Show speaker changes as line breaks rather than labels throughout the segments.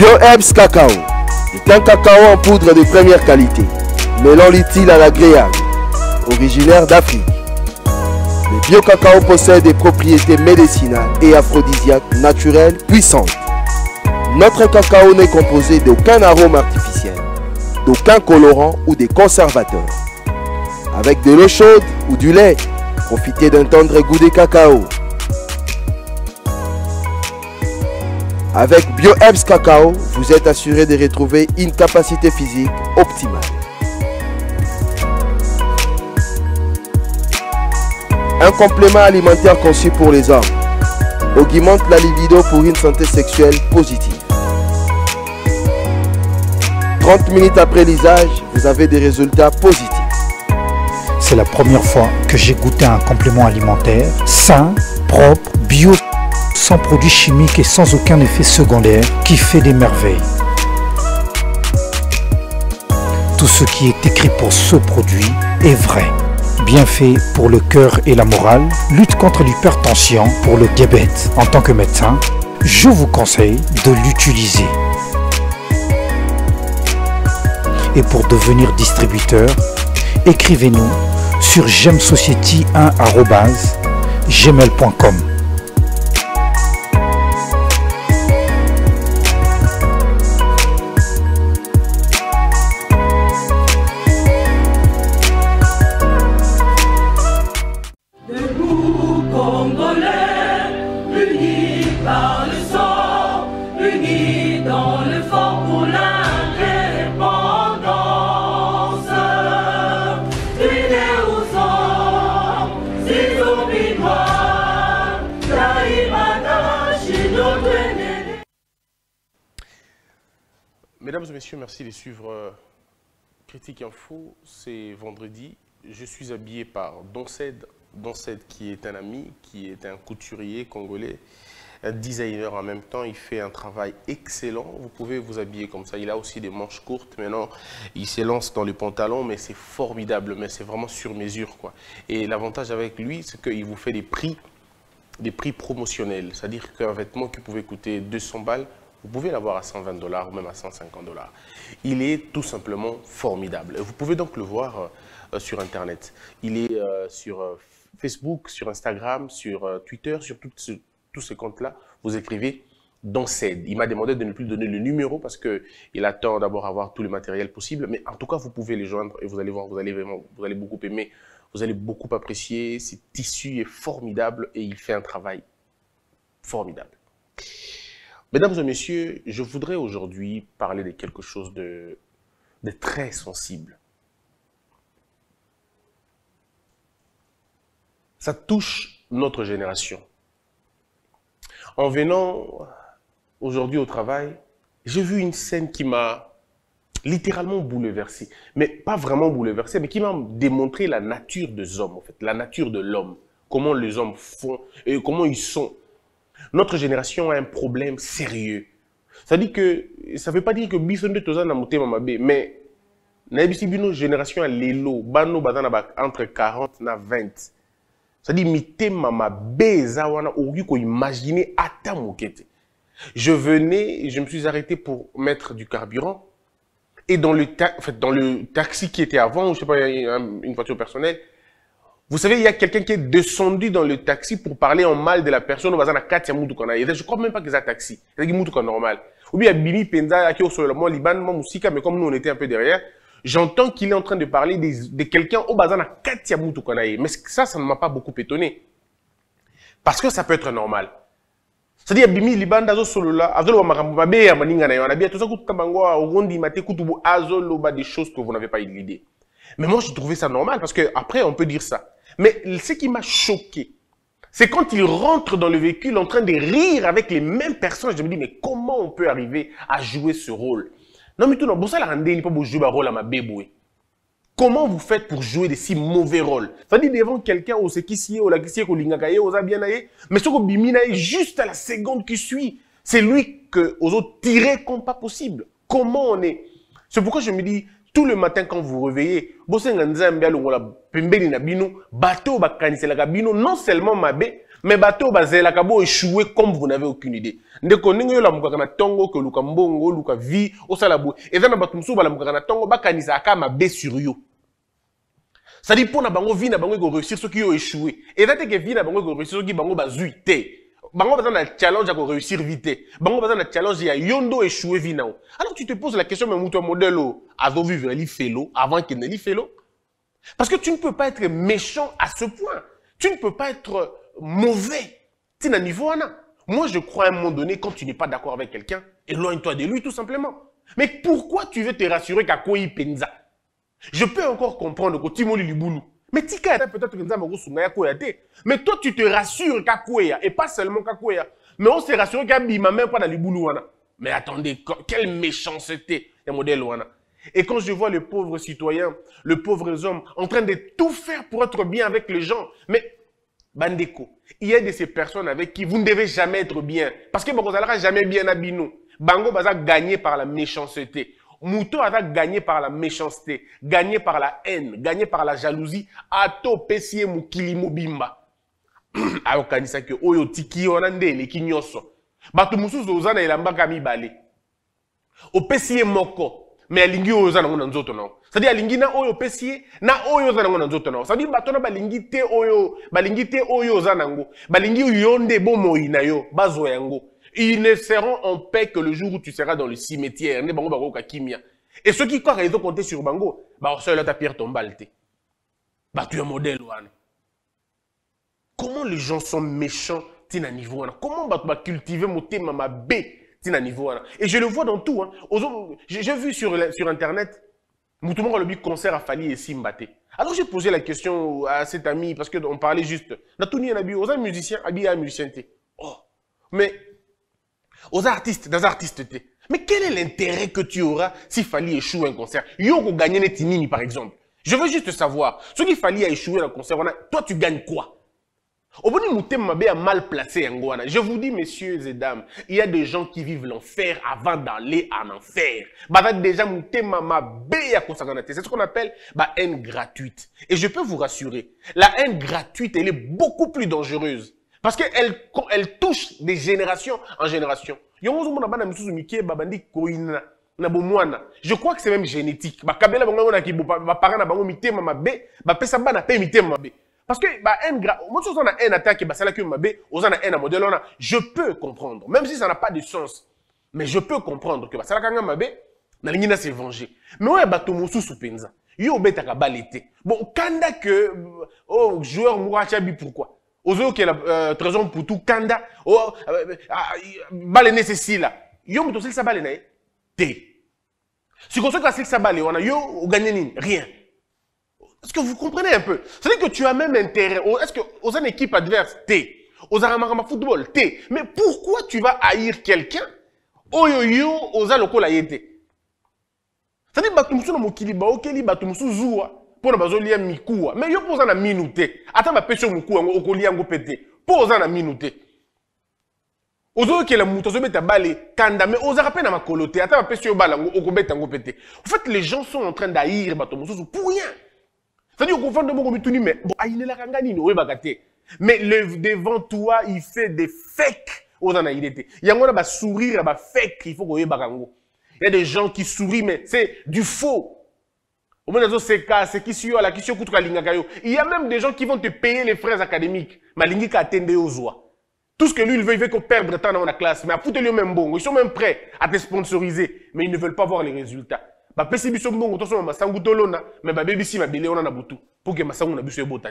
BioHerbs Cacao. est un cacao en poudre de première qualité, mêlant l'utile à l'agréable, originaire d'Afrique. Le bio-cacao possède des propriétés médicinales et aphrodisiaques naturelles puissantes. Notre cacao n'est composé d'aucun arôme artificiel, d'aucun colorant ou des conservateurs. Avec de l'eau chaude ou du lait, profitez d'un tendre goût de cacao Avec BioEbs Cacao, vous êtes assuré de retrouver une capacité physique optimale. Un complément alimentaire conçu pour les hommes augmente la libido pour une santé sexuelle positive. 30 minutes après l'usage, vous avez des résultats positifs. C'est la première fois que j'ai goûté un complément alimentaire sain, propre, bio sans produits chimiques et sans aucun effet secondaire, qui fait des merveilles. Tout ce qui est écrit pour ce produit est vrai. Bienfait pour le cœur et la morale, lutte contre l'hypertension, pour le diabète. En tant que médecin, je vous conseille de l'utiliser. Et pour devenir distributeur, écrivez-nous sur gemsociety1@gmail.com. merci de suivre euh, Critique Info. C'est vendredi. Je suis habillé par Donced. Donced qui est un ami, qui est un couturier congolais, un designer en même temps. Il fait un travail excellent. Vous pouvez vous habiller comme ça. Il a aussi des manches courtes. Maintenant, il s'élance dans les pantalons, mais c'est formidable. Mais c'est vraiment sur mesure. quoi. Et l'avantage avec lui, c'est qu'il vous fait des prix des prix promotionnels, c'est-à-dire qu'un vêtement qui pouvait coûter 200 balles, vous pouvez l'avoir à 120 dollars ou même à 150 dollars. Il est tout simplement formidable. Vous pouvez donc le voir euh, sur Internet. Il est euh, sur euh, Facebook, sur Instagram, sur Twitter, sur tous ces comptes-là. Vous écrivez dans Ced ». Il m'a demandé de ne plus donner le numéro parce qu'il attend d'abord avoir tout le matériel possible. Mais en tout cas, vous pouvez les joindre et vous allez voir, vous allez vraiment, vous allez beaucoup aimer. Vous allez beaucoup apprécier. Cet tissu est formidable et il fait un travail formidable. Mesdames et messieurs, je voudrais aujourd'hui parler de quelque chose de, très sensible. Ça touche notre génération. En venant aujourd'hui au travail, j'ai vu une scène qui m'a littéralement bouleversé. Mais pas vraiment bouleversé, mais qui m'a démontré la nature des hommes, en fait, la nature de l'homme. Comment les hommes font et comment ils sont notre génération a un problème sérieux. Ça dit que, ça veut pas dire que bison de tozan na motema mabe, mais nayebisi bino génération à lelo bano baza entre 40 na 20 ça mitema mabe za wana okoki koimagine ata moke je venais je me suis arrêté pour mettre du carburant et dans le, dans le taxi qui était avant ou je sais pas une voiture personnelle vous savez, il y a quelqu'un qui est descendu dans le taxi pour parler en mal de la personne au bazana à 4 mutukana. Je ne crois même pas que c'est un taxi. C'est un mutukana normal. Ou bien il Bimi Penda, qui est au sol, moi, Liban, moi, Moussika, mais comme nous, on était un peu derrière, j'entends qu'il est en train de parler de quelqu'un au bazana à mutukana. Mais ça, ça ne m'a pas beaucoup étonné. Parce que ça peut être normal. C'est-à-dire, Bimi Liban, Dazo Solola, Azolo Makambabe, Amaninga, Nayanabia, tout ça, Koutoubou, Azolo, des choses que vous n'avez pas eu l'idée. Mais moi, je trouvais ça normal parce que on peut dire ça. Mais ce qui m'a choqué, c'est quand il rentre dans le véhicule en train de rire avec les mêmes personnes. Je me dis, mais comment on peut arriver à jouer ce rôle Non, mais tout le monde, jouer un rôle à ma bébé. Comment vous faites pour jouer de si mauvais rôles C'est-à-dire devant quelqu'un, on sait qui est, on la qui si on on mais ce qu'on bimina juste à la seconde qui suit, c'est lui que aux autres tirer comme pas possible. Comment on est C'est pourquoi je me dis, tout le matin quand vous vous réveillez, bosenga nzambe alongola pembeni na bino, bateau bakaniselaka bino non seulement mabé, mais bateau la bo échoué comme vous n'avez aucune idée. Ndeko ndenge yo na tongo ke luka mbongo, luka vie, osala bo. Eza na bato la tongo na tongo aka mabé sur yo. Ça dit pour na bango vie na bango ko réussir ce qui ont échoué. Eza te ke vie na bango ko réussir ce qui bango bazui te bango besoin d'un challenge à réussir vite bango besoin d'un challenge a yondo échoué alors tu te poses la question mais mon un modèle il azovivre lifelo avant le lifelo parce que tu ne peux pas être méchant à ce point tu ne peux pas être mauvais Tu un niveau ana. moi je crois à un moment donné quand tu n'es pas d'accord avec quelqu'un éloigne-toi de lui tout simplement mais pourquoi tu veux te rassurer qu'à quoi il penza je peux encore comprendre que Timoli Libulu mais peut-être que nous Mais toi tu te rassures qu'à et pas seulement qu'à Mais on se rassure qu'à bima même pas dans le Mais attendez, quelle méchanceté les modèles Et quand je vois le pauvre citoyen, le pauvre homme en train de tout faire pour être bien avec les gens, mais bandeko, il y a de ces personnes avec qui vous ne devez jamais être bien parce que vous n'allez jamais bien à Bango baza gagné par la méchanceté muto ata gagné par la méchanceté gagné par la haine gagné par la jalousie ato pesie mokili mobimba ayokanisaki oyo tiki onande le kinyoso. Batu bato mosusu oza na elambaka mibale O moko me alingi ozana oza nzoto na nzoto sadi alingi na oyo pesie, na oyo oza nzoto na sadi batona balingi te oyo balingi te oyo oza balingi yonde bomoi na yo yango ils ne seront en paix que le jour où tu seras dans le cimetière. Et ceux qui croient qu'ils ont compté sur Bango, bah, seul ta pierre tombe Bah, tu es un modèle, Comment les gens sont méchants, tina niveau, Comment bah, vas cultiver mon thème, ma B, tina niveau, Et je le vois dans tout, hein. J'ai vu sur, sur Internet, Moutoumou le concert a Fali et Simbate. Alors j'ai posé la question à cet ami, parce qu'on parlait juste, Natouni Nabi, aux musiciens, a un musicien, Oh! Mais aux artistes, dans artistes Mais quel est l'intérêt que tu auras si Fali échoue un concert Yoko gagne par exemple. Je veux juste savoir, ce qu'il fallait échouer échoué concert, toi tu gagnes quoi Oboni Mabé a mal placé Ngwana. Je vous dis, messieurs et dames, il y a des gens qui vivent l'enfer avant d'aller en enfer. Bah, déjà C'est ce qu'on appelle bah, haine gratuite. Et je peux vous rassurer, la haine gratuite, elle est beaucoup plus dangereuse parce qu'elle touche des générations en génération. Je crois que c'est même génétique. Parce que je peux comprendre, même si ça n'a pas de sens. Mais je peux comprendre que ça venu ma na na se venger. Mais je à l'été. Bon, quand que, oh, joueur pourquoi? la uh, trésor tout kanda oh, uh, uh, bale ne sesila yo moto t hein? t. Si on te sikoyo ça asilisa On a yo au nini rien est-ce que vous comprenez un peu c'est-à-dire que tu as même intérêt est-ce que aux une équipe adverse te Aux makambo football t. mais pourquoi tu vas haïr quelqu'un Oh yo oza lokola ye te c'est-à-dire bato mosusu na mokili bah, tu bato mosusu zuwa mais il y a un minute. Attends, na vais te ata bapesi yo moku un okolia pété. Posa te mpo oza te bale kanda me ozaka na makolo te ata bapesi bala yango te en fait les gens sont en train d'haïr bato pour rien c'est-à-dire de mon mituni mais il est la rangani, oui, te mais le devant toi il fait des fake oza na un te yango na a ya fake. il faut koyebaka yango il y a des gens qui sourient mais c'est du faux omona ezosekase kisi yo alakisi yo kutu kalingaka yo il y a même des gens qui vont te payer les frais académiques malingi ka aux yo tout ce que lui il veut il veut qu'on perdre temps dans la classe mais foutre lui même bon. ils sont même prêts à te sponsoriser mais ils ne veulent pas voir les résultats bapesi biso mbongo ma masangu tolona me babebisi mabele wana na butu mpo ke masangu na biso ebota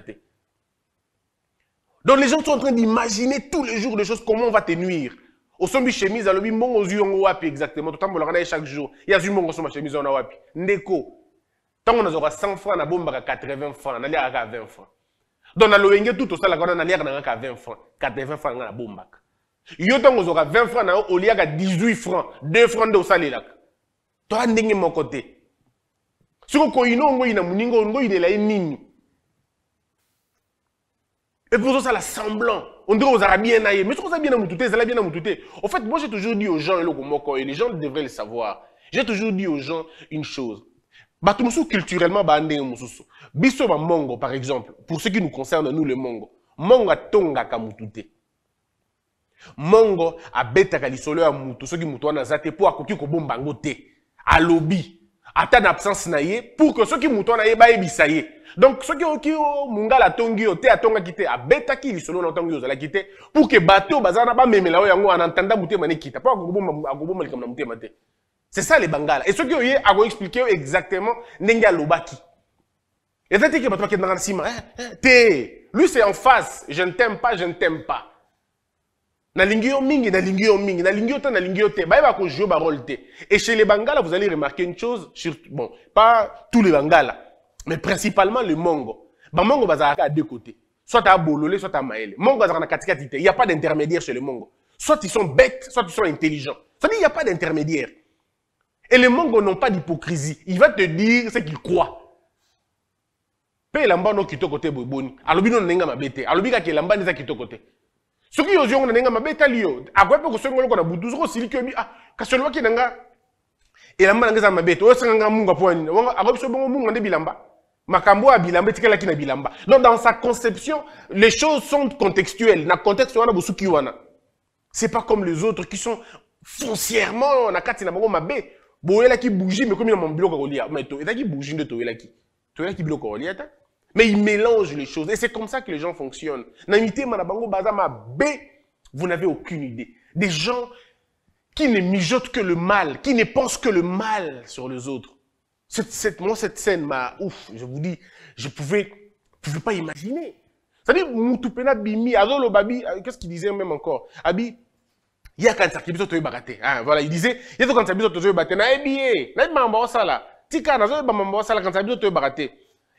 donc les gens sont en train d'imaginer tous les jours des choses comment on va te nuire au osombi chemise mon aux yeux, on wapi exactement tout temps na ye chaque jour il y ye azwi mbongo osoma chemise wana wapi ndeko ntango aura 100 franc à 80 francs naliaka à 20 francs. donc na lolenge tu tosalaka wana naliaka na nga ka 20 francs. 80 francs, a nga nabombaka yo ntango ozwaka 20 franc na yo à 18 Si 2 franc nde osalelaka toa ndenge moko te soki okoyina ongoyina moninga ongoyinela Et nini ça, ozosala semblant on ozala bien na mais soki oza bien na motu ça ezala bien na motu En fait moi j'ai toujours dit aux gens et les gens devraient le savoir j'ai toujours dit aux gens une chose Batumusu culturellement bande ndenge mosusu biso bamongo par exemple pour ce qui nous concerne nous le mongo mongo tonga ka te mongo ka lisolo ya mutu, soki motu wana aza te po akoki kobomba yango te alobi ata na absence na ye pour que soki motu na ye bayebisa ye donc soki okoki mongala atongi yo te atongaki te ki lisolo na tongi yo ozalaki te pour ke bato oyo baza wana entendant oyo yango wana ntanda motema nekita mpo akobomba comme na motema te c'est ça les Bangala. Et ce voyez, qui vous expliqué exactement Nenga Lobaki. Et c'est dit que tu dans Sima. T, Lui, c'est en face. Je ne t'aime pas, je ne t'aime pas. lingio mingi, lingio mingi, lingio ta, lingio te. Bah, il va rôle te. Et chez les Bangala, vous allez remarquer une chose, sur, bon, pas tous les Bangala, mais principalement le Mongo. Bah, Mongo, va à deux côtés. Soit à Bololé, soit à Maël. Mongo, va à Katikatite. Il n'y a pas d'intermédiaire chez les Mongo. Soit ils sont bêtes, soit ils sont intelligents. Ça dit, il n'y a pas d'intermédiaire. Et les mangos n'ont pas d'hypocrisie. Il va te dire ce qu'il croit. Pe lamba no kito kote boboni. Alobi no nenga mabete. Alobi ka lamba neza kito kote. Soki yo ziongo nenga mabete liyo. Akwa pe ko songo lokona butu zoko siliki mi ah kasolo waki nanga. lamba nanga za mabete. Oyo sanga munga pwani. Wanga akwa so bongo munga nde bilamba. Makambo a bilamba ki na bilamba. Donc dans sa conception, les choses sont contextuelles. Na contexte wana bosuki wana. C'est pas comme les autres qui sont foncièrement kati na bongo mabete qui bougie mais komi na biloko ya kolia mais ezalaki bougie nde toyelaki qui biloko ya kolia te mais il mélange les choses et c'est comme ça que les gens fonctionnent na ma na bango vous n'avez aucune idée des gens qui ne mijotent que le mal qui ne pensent que le mal sur les autres cette, cette, moi cette scène m'a ouf je vous dis je pouvais je pouvais pas imaginer c'est-à-dire bimi Azolo Babi, euh, qu'est-ce qu'il disait même encore abi a biso es te voilà il disait biso te na na tika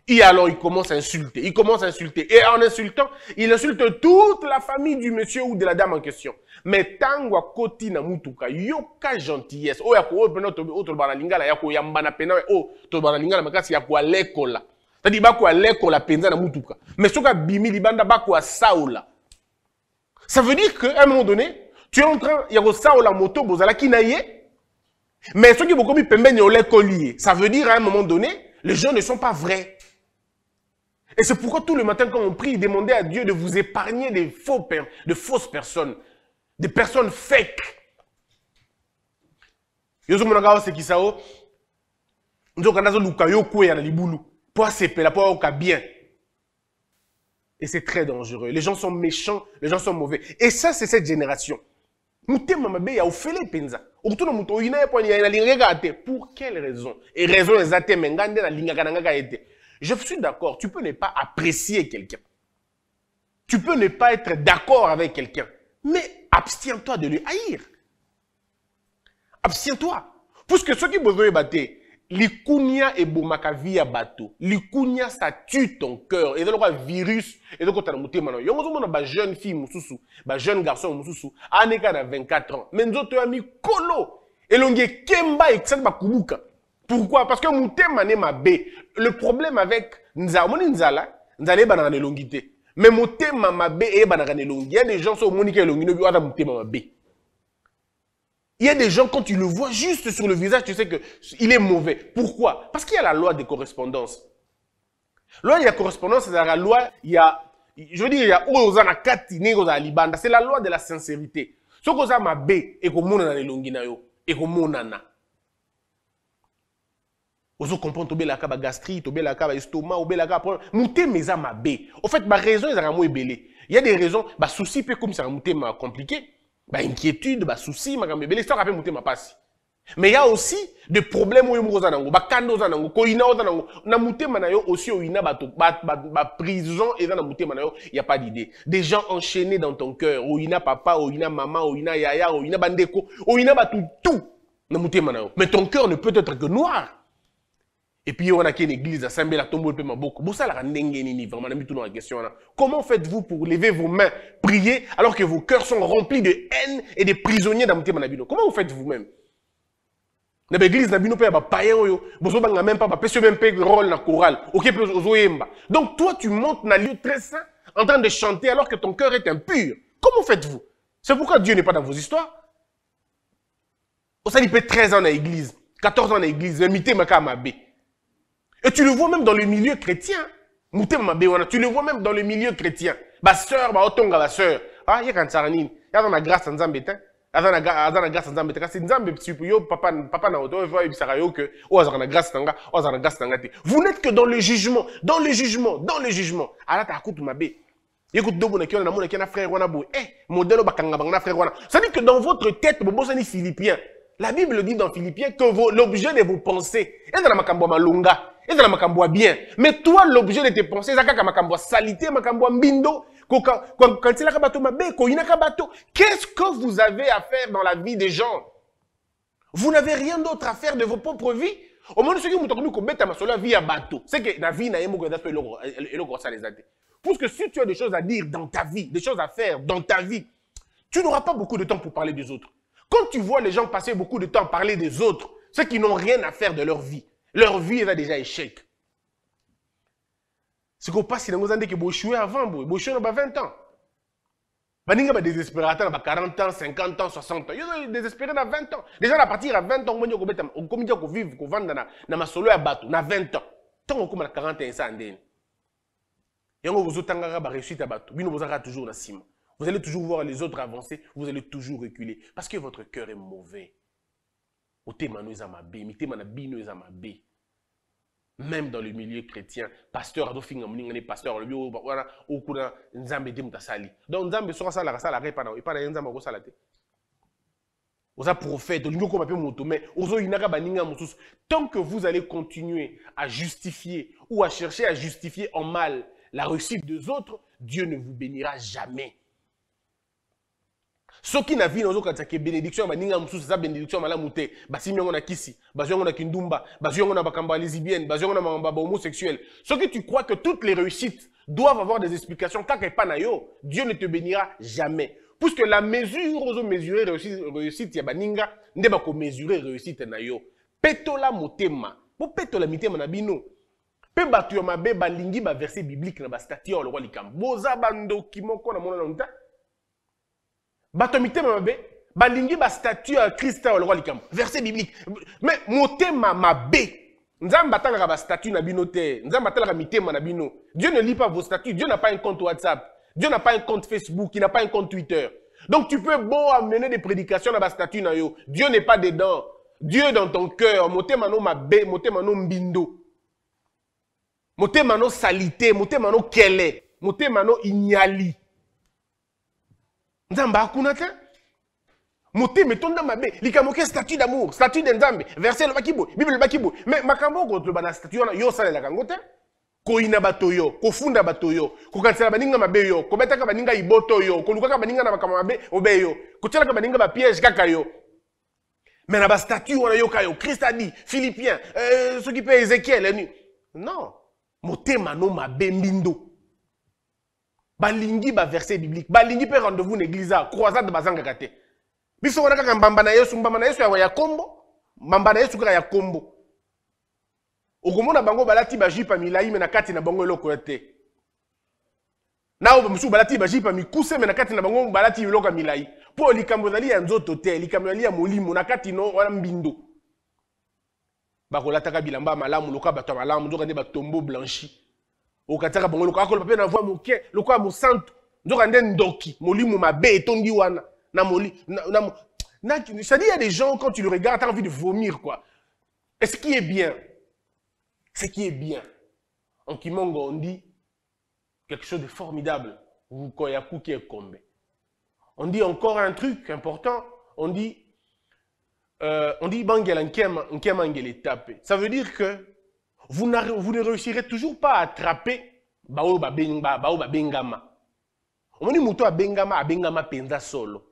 Et alors, il commence à insulter. Il commence à insulter. Et en insultant, il insulte toute la famille du monsieur ou de la dame en question. Mais tant koti na mutuka, yoka gentillesse. Oh, yako, oh, oh tobi oh, to lingala, yako, yambana pena, oh, to lingala, makasi, yako, alekola. C'est-à-dire, bako, la, penza na mutuka. Mais soka bimi, libanda, bako, Ça veut dire qu'à un moment donné, tu es en train ou la moto bozalaki qui ye mais qui ne sont pembeni les colliers. ça veut dire à un moment donné les gens ne sont pas vrais et c'est pourquoi tout le matin quand on prie demandait à Dieu de vous épargner des faux de fausses personnes des personnes fake o yo c'est pas bien Et c'est très dangereux. Les gens sont méchants, les gens sont mauvais. Et ça, c'est cette génération mutema mabe ya ufele mpenza okutuna moto oyina ye pwani pour quelle raison et raison les te me na ngai kaka je suis d'accord tu peux ne pas apprécier quelqu'un tu peux ne pas être d'accord avec quelqu'un mais abstiens-toi de lui haïr abstiens-toi puisque besoin de battre likunia ebomaka vie ya bato likunia ça tue ton cœur Et lokola virus Et ezokota na motema na yo yango ozomona jeune fille ba jeune garçon mususu. aneka na 24 ans Mais amis kolo. Et mikolo kemba ekemba ekisali kumuka. pourquoi parce que mané m'a bé. le problème avec nzala omoni nzala nzala nous na ma te me motema mabe eyebanaka Il y a des gens so monique ka elongi nobi ata ma mabe il y a des gens, quand tu le vois juste sur le visage, tu sais qu'il est mauvais. Pourquoi Parce qu'il y a la loi des correspondances. Loi de la correspondance, c'est la loi, il y a, je veux dire, il y a Ozana Katine, Ozana Libanda. C'est la loi de la sincérité. Ce que ça m'a ko et na monana les longinayo, et qu'on monana. Ozo comprend, tobé la kaba gastrite, tobé la kaba estomac, tobé la kaba problème. Mouté mes amabé. Au fait, ma raison, c'est ils ont belé. Il y a des raisons, ma souci, peut comme ça, mouté ma compliqué bah, inquiétude, bah, souci, madame mais l'histoire a fait monter ma passe. Mais il y a aussi des problèmes où il y bah, a des bakando zanango, koina on na mouté manayo aussi oina bato, ba, ba, ba prison et na mouté manayo, il y a pas d'idée. Des gens enchaînés dans ton cœur, oina papa, oina maman, oina yaya, oina bandeko, oina bah tout tout, na mouté manayo. Mais ton cœur ne peut être que noir et puis on a une église à saint béla à Tombo, maboko. beaucoup. Bon, ça, la vraiment, mis tout dans la question, là. Comment faites-vous pour lever vos mains, prier, alors que vos cœurs sont remplis de haine et de prisonniers d'amitié, manabino? Comment vous faites vous-même? Dans l'église, nabino, pe, ba, païen, oyo, bozo, banga, même pas, bah, même rôle, dans chorale, Donc, toi, tu montes dans un lieu très saint, en train de chanter, alors que ton cœur est impur. Comment faites-vous? C'est pourquoi Dieu n'est pas dans vos histoires. Au ça, il peut 13 ans dans l'église, 14 ans dans l'église, imiter, ma, et tu le vois même dans le milieu chrétien. tu le vois même dans le milieu chrétien. Ma sœur, ma otonga, la sœur. Ah, il y a Il y a la grâce en Zambétin. aza na grâce na nzambe te kasi nzambe yo papa papa na oto oyo ebisaka yo que. oyo oh, azalaka na grâce na nga oyo oh, azalaka na grâce na nga vous n'êtes que dans le jugement dans le jugement dans le jugement alata akutu mabe ye kutu tobonaki wana namonaki na frère wana boye eh modèle, on a na frère wana c'est-à-dire que dans votre tête bon, bobosani philippien la bible dit dans philippiens que l'objet de vos pensées eza na makambo ya malonga bien mais toi l'objet de tes pensées salité bato qu'est-ce que vous avez à faire dans la vie des gens vous n'avez rien d'autre à faire de vos propres vies Parce vie c'est que vie si tu as des choses à dire dans ta vie des choses à faire dans ta vie tu n'auras pas beaucoup de temps pour parler des autres quand tu vois les gens passer beaucoup de temps à parler des autres ceux qui n'ont rien à faire de leur vie leur vie va déjà échec. Ce qu'on passe, c'est que vous avant, vous avez 20 ans. Baninga ba désespéré à 40 ans, 50 ans, 60 ans. Yo désespéré à 20 ans. Déjà à partir à 20 ans, on ko beta on vivre ko vanda na na masolo ya bato na 20 ans. Tant ko à 41 ans ndene. Yango vous otanga ba réussite à bato. vous vous toujours na cime. Vous allez toujours voir les autres avancer, vous allez toujours reculer parce que votre cœur est mauvais otema no eza mabe mitema na bino eza mabe même dans le milieu chrétien pasteur azofinga moninga ne pasteur alobi wana okuna nzambe te ta sali. donc nzambe soki asalaka asalaka epa na ye nzambe akosala te oza prophète olingi okoma mpe moto mais ozoyinaka baninga mosusu tant que vous allez continuer à justifier ou à chercher à justifier en mal la réussite des autres dieu ne vous bénira jamais soki na vino ozokatisa ke bénédiction ya n'inga mosusu eza bénédiction ya malamu te na kisi basi yango na kindumba bazwi yango na bakambo ya basi bazwi yango mamba ba ya bahomosexuel soki tu crois que toutes les réussites doivent avoir des explications kaka epai na yo dieu ne te bénira jamais puisque la mesure ozomesurer réussite ya baninga ko mesurer réussite na yo petola motema bopetola mitema na bino mpe bato ba lingi ba verset biblique na bastatue ya olokwa wali boza bandoki moko na monana ta batomite mabe balingi statue à Christ, le roi l'ikam. verset biblique Mais moté ma mabe battu la statue na nous avons battu la mité ma bino dieu ne lit pas vos statues, dieu n'a pas un compte whatsapp dieu n'a pas un compte facebook il n'a pas un compte twitter donc tu peux beau amener des prédications na statue na yo dieu n'est pas dedans dieu dans ton cœur mano ma mabe moté mano mbindo moté mano salité, moté mano kele moté mano ignali nzambe akuna te dans ma mabe Likamoke statut d'amour statut de verser le bakibo, boye bible elobaki mais me makambo oyo koloba na statut wana yo la yango ko ina bato yo kofunda batoyo, ko kokanisela baninga mabe yo betaka baninga iboto yo lukaka baninga na makambo mabe obe yo kotialaka baninga piège kaka yo mais na statue wana yoka yo a dit, Philippiens, euh, qui mpe ezekiel eh, nuit. non ma no mabe mindo. balingi baverset biblique balingi mpe rendez-vous na église croisade bazangaka te biso wana kaka mbamba na yesu mbamba na yesu ya kombo mbamba na yesu kaka ya kombo okomona bango balati bajipa milai me na kati na bango eloko te na oyo mosusu balati bajipa mikuse me na kati na bango balati eloko ya milai mpo likambo ezali ya nzoto te likambo ezali ya molimo na kati no wana mbindo bakolataka bilamba ya malamu lokola bato ya malamu nzoka nde batombo blanchi okatiaka bango lokola koloba mpe na voi moke lokola mosantu nzoka nde ndoki molimo mabe etondi wana na moli c'est-à-dire il y a des gens quand tu le regardes tu as envie de vomir quoi est ce qui est bien ce qui est bien en kimongo on dit quelque chose de formidable rukoyaku qui est combe on dit encore un truc important on dit euh, on dit bangela nkema nkema ngele tapé. ça veut dire que vous, ne réussirez toujours pas à attraper bao babenga bao Bengama. On dit Bengama, à Bengama penza solo.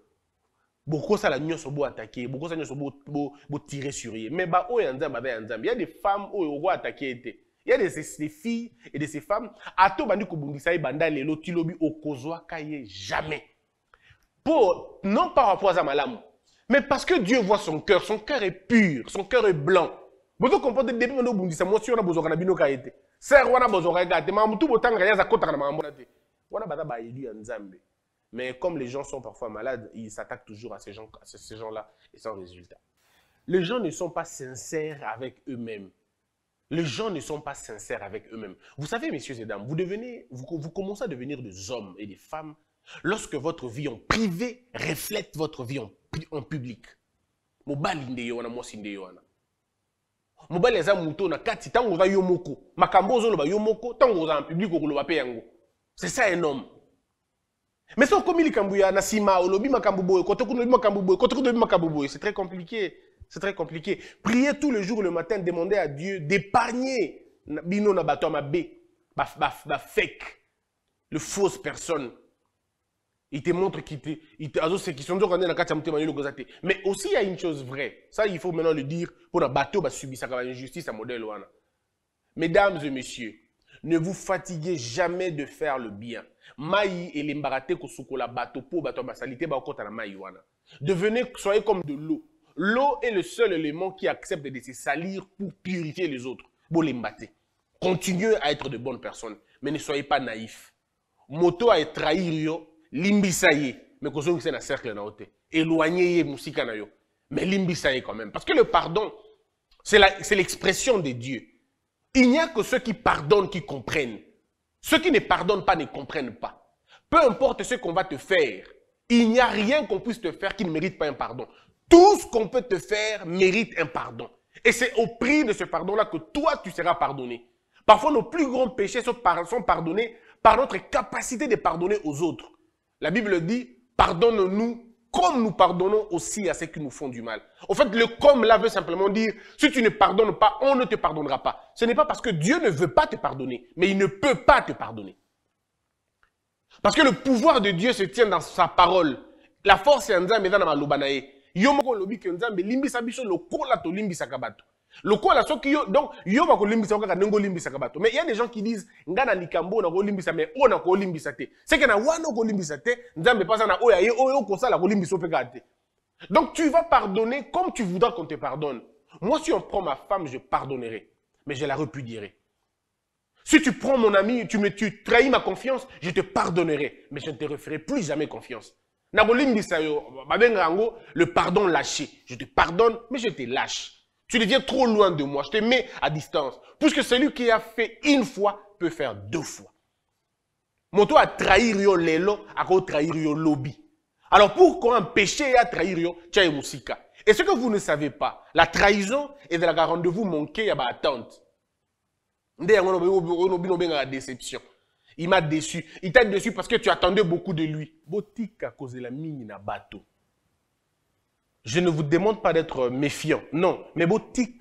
Beaucoup ça la nyonso beau attaquer, beaucoup ça nyonso bo beau tirer sur eux. Mais femmes et Anzam ba yanzamba, il y a des femmes o attaquer été. Il y a des, des filles et de ces femmes ato bandi et ebanda lelo tilobi a kaye jamais. Pour non par rapport à ma malamu, mais parce que Dieu voit son cœur, son cœur est pur, son cœur est blanc. Vous vous comportez depuis bando obundisa mwasi wana bozwaka na bino ka ye te ser wana bozwaka ye ka te makambo tu botangaka ye aza kotaka na makambo On a besoin baza bayedu ya nzambe mais comme les gens sont parfois malades ils s'attaquent toujours à ces gens, à ces gens là et sans résultat les gens ne sont pas sincères avec eux-mêmes les gens ne sont pas sincères avec eux-mêmes. Vous savez, messieurs et dames, vous, devenez, vous, vous commencez à devenir des hommes et des femmes lorsque votre vie en privé reflète votre vie en, en public. mobali nde na mosindeyo mobali les moto na kati ntango oza yomoko moko makambo ozoloba yo yomoko ntango oza public ko yango c'est ça un homme mais son okomi likambo ya na nsima olobi makambo boye kote kuna olobi makambo boye kote kuna makambo boye c'est très compliqué c'est très compliqué prier tout le jour le matin demander à dieu d'épargner bino na bato baf baf fake le fausse personne il te montre qu'il te, sont la Mais aussi, il y a une chose vraie. Ça, il faut maintenant le dire pour un bateau va bah, subir sa justice. à modèle Mesdames et messieurs, ne vous fatiguez jamais de faire le bien. Maï et bateau pour bateau bah, bah, maï Devenez, soyez comme de l'eau. L'eau est le seul élément qui accepte de se salir pour purifier les autres. Bon Continuez à être de bonnes personnes, mais ne soyez pas naïfs. Moto a trahi Rio, limbisaye, mais qu'on cercle na cercle éloigné mais limbisaye quand même parce que le pardon c'est l'expression de dieu il n'y a que ceux qui pardonnent qui comprennent ceux qui ne pardonnent pas ne comprennent pas peu importe ce qu'on va te faire il n'y a rien qu'on puisse te faire qui ne mérite pas un pardon tout ce qu'on peut te faire mérite un pardon et c'est au prix de ce pardon-là que toi, tu seras pardonné. Parfois, nos plus grands péchés sont, pardonnés par notre capacité de pardonner aux autres. La Bible dit, pardonne-nous comme nous pardonnons aussi à ceux qui nous font du mal. En fait, le comme là veut simplement dire, si tu ne pardonnes pas, on ne te pardonnera pas. Ce n'est pas parce que Dieu ne veut pas te pardonner, mais il ne peut pas te pardonner. Parce que le pouvoir de Dieu se tient dans sa parole. La force est en dans ma lobanae. kabato le lokola soki yo donc yo ka kaka ndenge olimbisaka bato mais il y a des gens qui disent nga na likambo ko limbisa mais ko limbisa te que na ko limbisa te nzambe mpasa na oyo aye la ko kolimbisa pe ka te donc tu vas pardonner comme tu voudras qu'on te pardonne moi si on prend ma femme je pardonnerai mais je la repudierai si tu prends mon ami tu me tu trahis ma confiance je te pardonnerai mais je ne te referai plus jamais confiance n'a limbisa yo babengaka le pardon lâché je te pardonne mais je te lâche tu deviens trop loin de moi. Je te mets à distance. Puisque celui qui a fait une fois peut faire deux fois. Moto a trahir yo lelo, a trahir yo lobby. Alors pourquoi empêcher à trahir yo, Et ce que vous ne savez pas, la trahison est de la rendez-vous manquer à ma attente. déception. Il m'a déçu. Il t'a déçu parce que tu attendais beaucoup de lui. Botika cause la mine à bateau. Je ne vous demande pas d'être méfiant. Non. Mais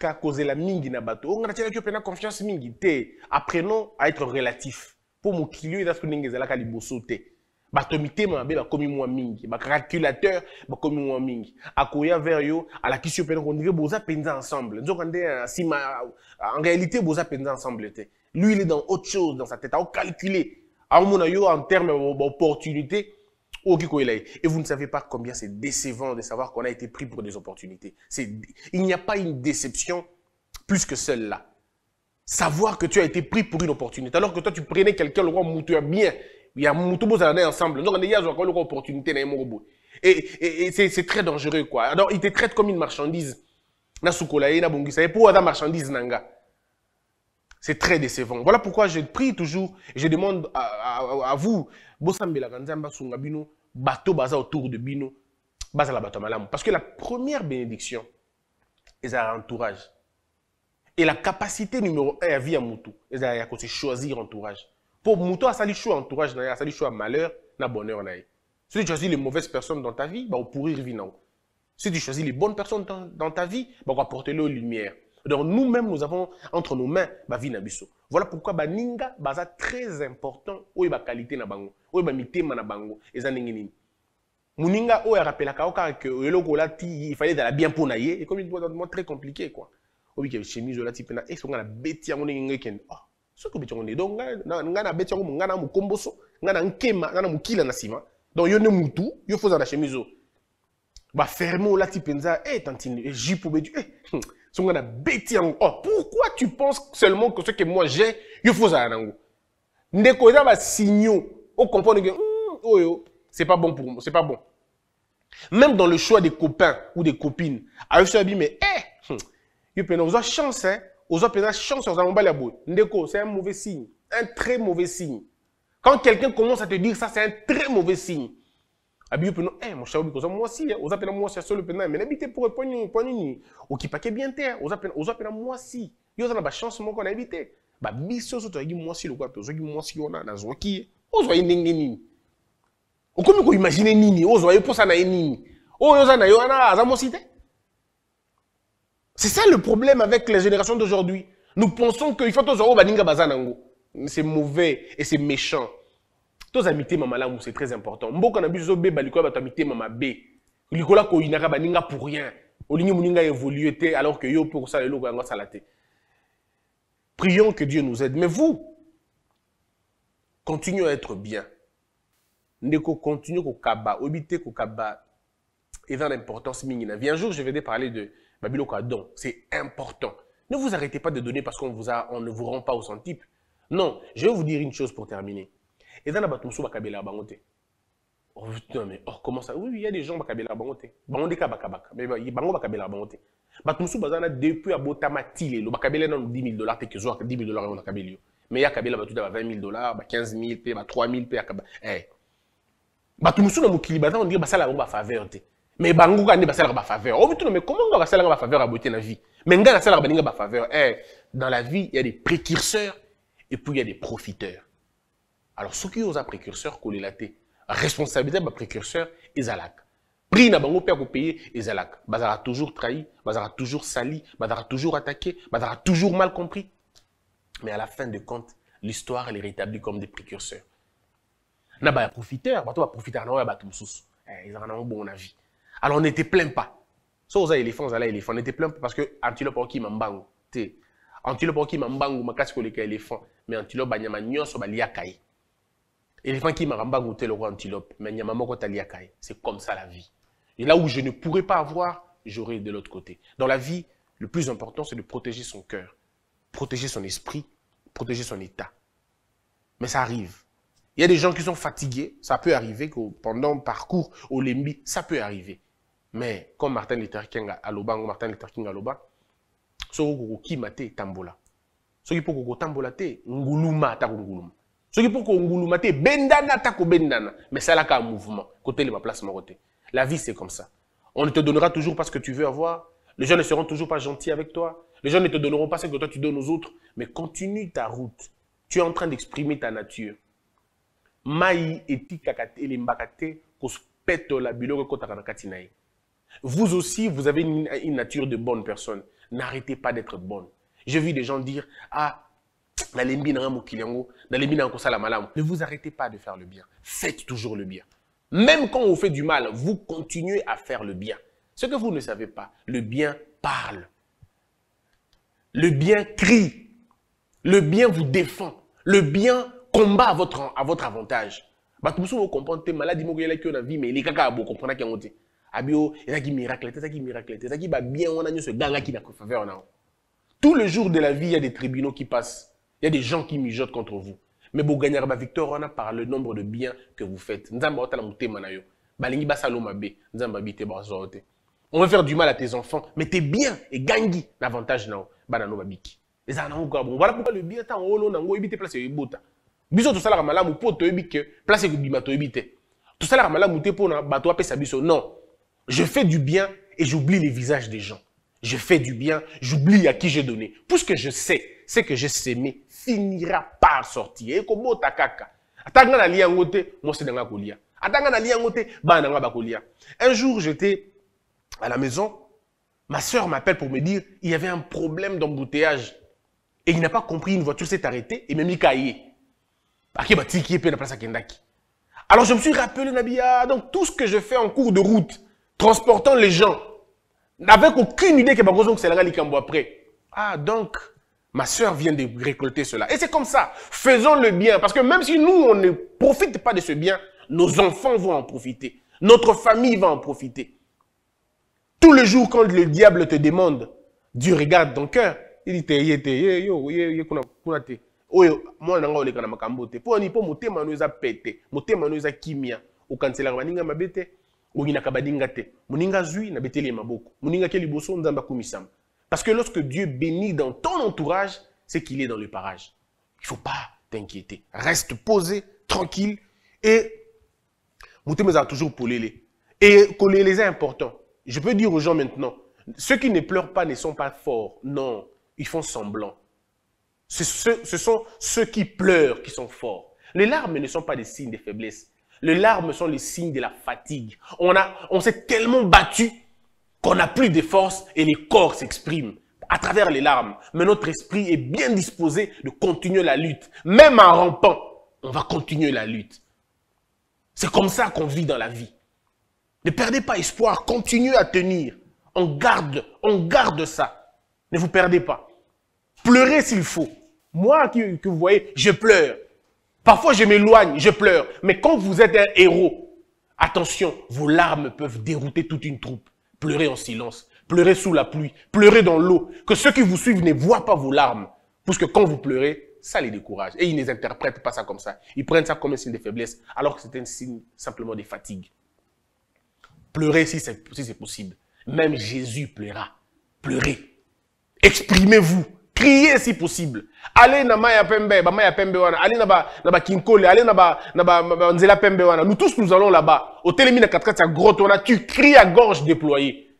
a causé la mingi na bato. On a que pena confiance mingi te. Apprenons à être relatif. Pour mon mukilio ce que la ezalaka liboso te. Bato mitema be bakomi moi mingi. Ba calculateur bakomi moi mingi. A Akoya vers yo la yo pena qu'on dirait boza penza ensemble. Donc ande euh, si ma euh, en réalité boza penza ensemble te. Lui il est dans autre chose dans sa tête. A calculer. A yo en termes d'opportunité et vous ne savez pas combien c'est décevant de savoir qu'on a été pris pour des opportunités. Il n'y a pas une déception plus que celle-là. Savoir que tu as été pris pour une opportunité, alors que toi tu prenais quelqu'un, le roi moutou bien, il y a moutou ensemble. Donc, une opportunité, et, et, et c'est très dangereux, quoi. Alors, il te traite comme une marchandise. C'est très décevant. Voilà pourquoi je prie toujours je demande à vous bosambelaka nzambe asunga bino bato baza autour de bino bazala bato malamu parce que la première bénédiction est à entourage et la capacité numéro un à vie à mutu est ya côté choisir entourage pour mutu sali choix entourage na a sali choix malheur na bonheur na si tu choisis les mauvaises personnes dans ta vie bah, au vie vivant si tu choisis les bonnes personnes dans, ta vie bah, porter leur lumière donc nous-mêmes, nous avons entre nos mains vie Bisso. Voilà pourquoi NINGA Baza très important, est ba qualité na bango, est ba mitema na bango, et ça n'ingini. Muninga, oh, rappelle à que il fallait d'aller bien pour naier et comme il doit très compliqué, quoi. Oui, que chemise, ah, tipe na et son la bêtis, on est Oh, ce que on est donc, ngana bêtis, on a mon comboso, ngana nkema, ngana mukila na sima. Donc, yo ne moutou, yo faut la chemise. Bah, fermo, là, type, et eh, tantine, et j'y pouvais, eh. Oh, pourquoi tu penses seulement que ce que moi j'ai, il faut ça il Ndeko a un signaux. On comprend que hmm, oh, oh c'est pas bon pour moi, c'est pas bon. Même dans le choix des copains ou des copines. il y dit, mais eh, hmm, yo pena chance hein. y a chance ozo une chance. c'est un mauvais signe, un très mauvais signe. Quand quelqu'un commence à te dire ça, c'est un très mauvais signe abiyupeno eh mushauri kuzomuwasia uzapena muwasia solo pena mena bite pour poni poni ni okipake bien te uzapena uzapena mwasi, yo zana ba chance moko na bite ba biso so mwasi muwasi lokwa to zogi mwasi yona na zoki ozwa indenge nini okomi ko imaginer nini ozwa posa na nini oyo zana yo ana mwasi te c'est ça le problème avec les générations d'aujourd'hui nous pensons qu'il faut toujours oh, baninga bazanango c'est mauvais et c'est méchant tous amité mamalamu c'est très important mboka na biso be balikola bato amité mama b likola pas n'inga pour rien olingi moninga évoluer te alors que yo pour ça les locaux asala salaté. prions que dieu nous aide mais vous continuez à être bien ndeko continue au kaba, te au kaba. Et importance l'importance na vie un jour je vais parler de babiloko ya don c'est important ne vous arrêtez pas de donner parce qu'on vous a, on ne vous rend pas au centime non je vais vous dire une chose pour terminer eza na bato mosusu bakabelaka Oh te mais oh comment ça oui il y a des gens bakabelaka bango te bango nde kaka bakabaka mais bango bakabelaka bango te bato mosusu baza na depuis à Botamatile, lelo bakabeli 10 000 dollars te que zwaka 10 000 dollars yango nakabeli yo mais ya kabela bato te ba 20 000 dollars ba 15 000 mpe ba 3 000 mpe bato mosusu na mokili baza ondire la bango bafaveur te mais bango kaka nde faveur. Oh putain mais comment nga basalaka faveur abote na vie mais ngai nasalaka baninga Eh dans la vie il y a des précurseurs et puis il y a des profiteurs alors, soki oza précurseur kolela te responsabilité ba précurseur ezalaka prix na bango mpe payer, kopaye ezalaka Bazara toujours trahi bazara toujours sali bazara toujours attaqué bazara toujours mal compris mais à la fin de compte l'histoire les rétablit comme des précurseurs na baprofiteur bato baprofitaka na oyo ya bato mosusu eh, Ils ont bongo bon avis. alors on te plein pas Ça oza éléphant zala éléphant ne te plein pas parce que antilope aokima mbango te antilope aokima mbango que les éléphant mais antilope banyama nyonso baliaka ye éléphant qui m'a goûté le roi antilope, mais c'est comme ça la vie. Et là où je ne pourrais pas avoir, j'aurai de l'autre côté. Dans la vie, le plus important, c'est de protéger son cœur, protéger son esprit, protéger son état. Mais ça arrive. Il y a des gens qui sont fatigués, ça peut arriver que pendant le parcours au Lembi, ça peut arriver. Mais comme Martin Luther King à Loba, Martin Luther King à Loba, ce qui mate tambola. Ce qui peut tambola te, nguluma ta nguluma qu'on vous mate te Bendana, ko Bendana, mais qu'un mouvement ma place ma la vie c'est comme ça on ne te donnera toujours pas ce que tu veux avoir les gens ne seront toujours pas gentils avec toi les gens ne te donneront pas ce que toi tu donnes aux autres mais continue ta route tu es en train d'exprimer ta nature mai vous aussi vous avez une, nature de bonne personne n'arrêtez pas d'être bonne j'ai vu des gens dire ah ne vous arrêtez pas de faire le bien. Faites toujours le bien. Même quand on fait du mal, vous continuez à faire le bien. Ce que vous ne savez pas, le bien parle. Le bien crie. Le bien vous défend. Le bien combat à votre, à votre avantage. mais miracle miracle tout le jour de la vie il y a des tribunaux qui passent il y a des gens qui mijotent contre vous. Mais vous gagnez la victoire on a par le nombre de biens que vous faites. Nous avons On veut faire du mal à tes enfants, mais t'es bien et gangi l'avantage nao banano babiki. Les ça encore bon. Voilà pourquoi le bien tant au long nango ebite place Biso tout ça la malamu po to ebike place que Bimato to Tout ça la malamu te po na bato apesa biso. Non. Je fais du bien et j'oublie les visages des gens. Je fais du bien, j'oublie à qui j'ai donné. Puisque je sais, c'est que j'ai sémé, finira par sortir comme un jour j'étais à la maison ma soeur m'appelle pour me dire il y avait un problème d'embouteillage et il n'a pas compris une voiture s'est arrêtée et m'a mis. ake alors je me suis rappelé nabia donc tout ce que je fais en cours de route transportant les gens n'avait aucune idée que qui likambo après ah donc Ma sœur vient de récolter cela. Et c'est comme ça. Faisons le bien. Parce que même si nous, on ne profite pas de ce bien, nos enfants vont en profiter. Notre famille va en profiter. Tout le jour, quand le diable te demande, Dieu regarde ton cœur. Il dit, oyo oye, oye, oleka na makambo te mpo ani mpo motema no eza pete motema no eza kimia okanselaka baninga mabe te oyinaka baninga te moninga azwi nabeteli ye maboko moningaki liboso nzambe akumisama parce que lorsque Dieu bénit dans ton entourage, c'est qu'il est dans le parage. Il ne faut pas t'inquiéter. Reste posé, tranquille. Et vous a toujours les Et les est important. Je peux dire aux gens maintenant, ceux qui ne pleurent pas ne sont pas forts. Non, ils font semblant. Ce, sont ceux qui pleurent qui sont forts. Les larmes ne sont pas des signes de faiblesse. Les larmes sont les signes de la fatigue. On, on s'est tellement battu qu'on n'a plus de force et les corps s'expriment à travers les larmes. Mais notre esprit est bien disposé de continuer la lutte. Même en rampant, on va continuer la lutte. C'est comme ça qu'on vit dans la vie. Ne perdez pas espoir, continuez à tenir. On garde, on garde ça. Ne vous perdez pas. Pleurez s'il faut. Moi que, que vous voyez, je pleure. Parfois je m'éloigne, je pleure. Mais quand vous êtes un héros, attention, vos larmes peuvent dérouter toute une troupe. Pleurez en silence, pleurez sous la pluie, pleurez dans l'eau. Que ceux qui vous suivent ne voient pas vos larmes. Parce que quand vous pleurez, ça les décourage. Et ils ne les interprètent pas ça comme ça. Ils prennent ça comme un signe de faiblesse, alors que c'est un signe simplement de fatigue. Pleurez si c'est possible. Même Jésus pleura. Pleurez. Exprimez-vous crier si possible allez na maya pembe ba maya pembe wana Allez na kinkole, dans na banzela pembe wana nous tous nous allons là-bas Au na katikati ya à Grotona, tu cries à gorge déployée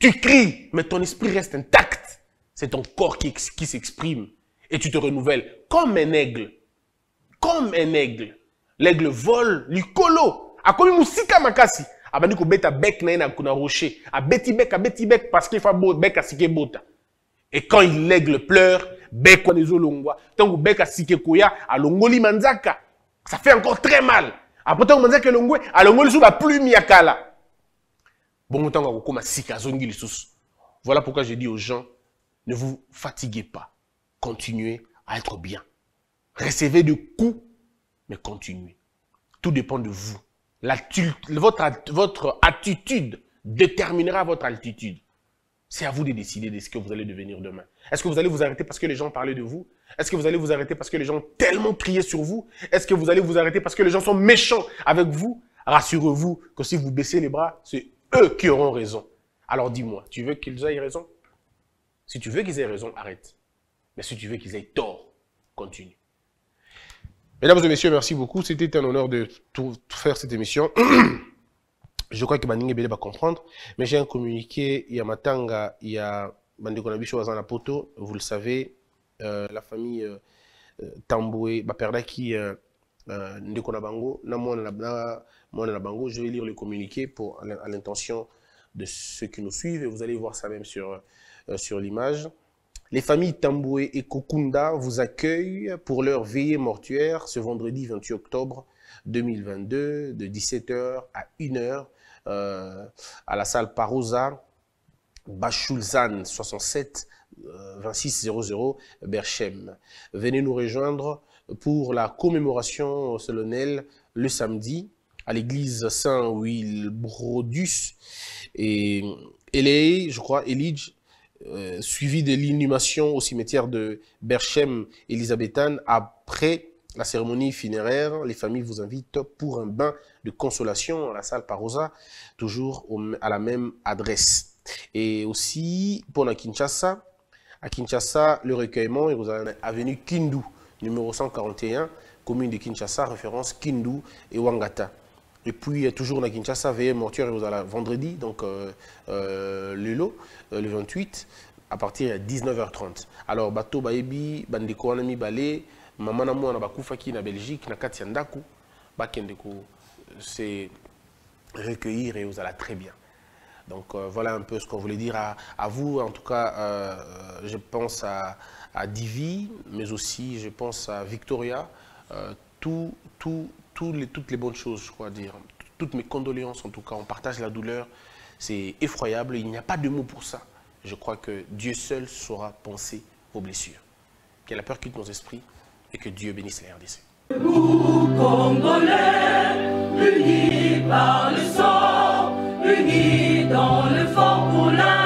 tu cries mais ton esprit reste intact c'est ton corps qui, qui s'exprime et tu te renouvelles comme un aigle comme un aigle l'aigle vole A Il musika makasi abandi beta bec na ye kuna rocher bec a beti bec parce qu'il bec a bota. Et quand l'aigle pleure, beko tant que beka sikekoya, alongoli manzaka. Ça fait encore très mal. Après tangu manzaka longwe, alongoli sou la plume yakala. Bon, tangu akokoma sika zongi lisusu. Voilà pourquoi je dis aux gens, ne vous fatiguez pas. Continuez à être bien. Recevez de coups, mais continuez. Tout dépend de vous. Votre, votre attitude déterminera votre altitude. C'est à vous de décider de ce que vous allez devenir demain. Est-ce que vous allez vous arrêter parce que les gens parlaient de vous Est-ce que vous allez vous arrêter parce que les gens ont tellement prié sur vous Est-ce que vous allez vous arrêter parce que les gens sont méchants avec vous Rassurez-vous que si vous baissez les bras, c'est eux qui auront raison. Alors dis-moi, tu veux qu'ils aient raison Si tu veux qu'ils aient raison, arrête. Mais si tu veux qu'ils aient tort, continue. Mesdames et messieurs, merci beaucoup. C'était un honneur de tout faire cette émission. je crois que baningi va comprendre, mais j'ai un communiqué il matanga a Matanga, il y a, vous le savez euh, la famille euh, euh, tamboué baperdaki qui je vais lire le communiqué pour à l'intention de ceux qui nous suivent et vous allez voir ça même sur, sur l'image les familles Tamboué et Kokunda vous accueillent pour leur veillée mortuaire ce vendredi 28 octobre 2022 de 17h à 1h euh, à la salle Parosa, Bachulzan 67 2600, euh, Berchem. Venez nous rejoindre pour la commémoration solennelle le samedi à l'église saint wilbrodus Et elle je crois, Elige, euh, suivi de l'inhumation au cimetière de Berchem, Elisabethan, après la cérémonie funéraire, les familles vous invitent pour un bain de consolation à la salle Parosa, toujours à la même adresse. Et aussi, pour la Kinshasa, à Kinshasa, le recueillement est à avenue Kindu, numéro 141, commune de Kinshasa, référence Kindu et Wangata. Et puis, toujours à Kinshasa, veillez mortuaire et aux vendredi, donc euh, euh le 28, euh, à partir de 19h30. Alors, Bato Baebi, Bandeko Anami Balé, c'est na bakufaki na belgique na Katia Ndaku, c'est recueillir et vous allez très bien donc euh, voilà un peu ce qu'on voulait dire à, vous. En tout cas, euh, je pense à, Divi, mais aussi je pense à Victoria. Euh, tout, tout, les, toutes les bonnes choses, je crois dire. Toutes mes condoléances, en tout cas. On partage la douleur. C'est effroyable. Il n'y a pas de mots pour ça. Je crois que Dieu seul saura penser aux blessures. Qu'elle a peur quitte nos esprits et que Dieu bénisse les RDC.
Nous, Congolais,
unis par le sang, unis dans le fort pour la